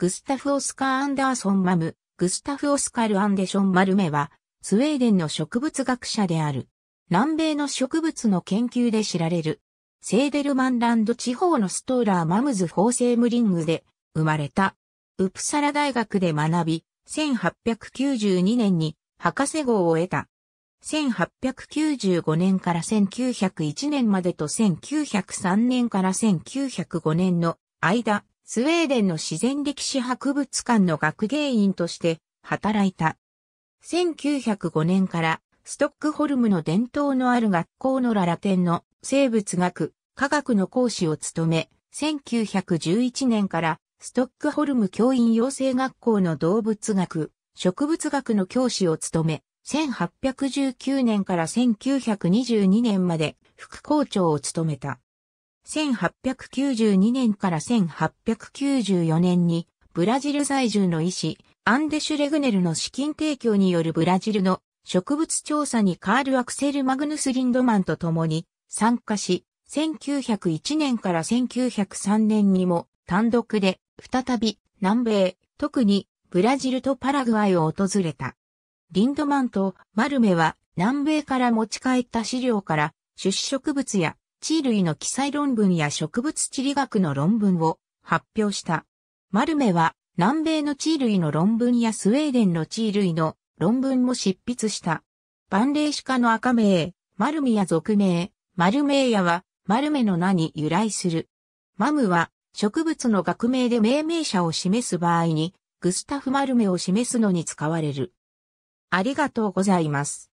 グスタフ・オスカー・アンダーソン・マム、グスタフ・オスカル・アンデション・マルメは、スウェーデンの植物学者である。南米の植物の研究で知られる。セーデルマンランド地方のストーラーマムズ・ホーセームリングで生まれた。ウプサラ大学で学び、1892年に博士号を得た。1895年から1901年までと1903年から1905年の間、スウェーデンの自然歴史博物館の学芸員として働いた。1905年からストックホルムの伝統のある学校のララテンの生物学、科学の講師を務め、1911年からストックホルム教員養成学校の動物学、植物学の教師を務め、1819年から1922年まで副校長を務めた。1892年から1894年に、ブラジル在住の医師、アンデシュ・レグネルの資金提供によるブラジルの植物調査にカール・アクセル・マグヌス・リンドマンと共に参加し、1901年から1903年にも単独で再び南米、特にブラジルとパラグアイを訪れた。リンドマンとマルメは南米から持ち帰った資料から出子植物や地類の記載論文や植物地理学の論文を発表した。マルメは南米の地類の論文やスウェーデンの地類の論文も執筆した。万霊種科の赤名、マルミア、俗名、マルメイヤは、マルメの名に由来する。マムは、植物の学名で命名者を示す場合に、グスタフ・マルメを示すのに使われる。ありがとうございます。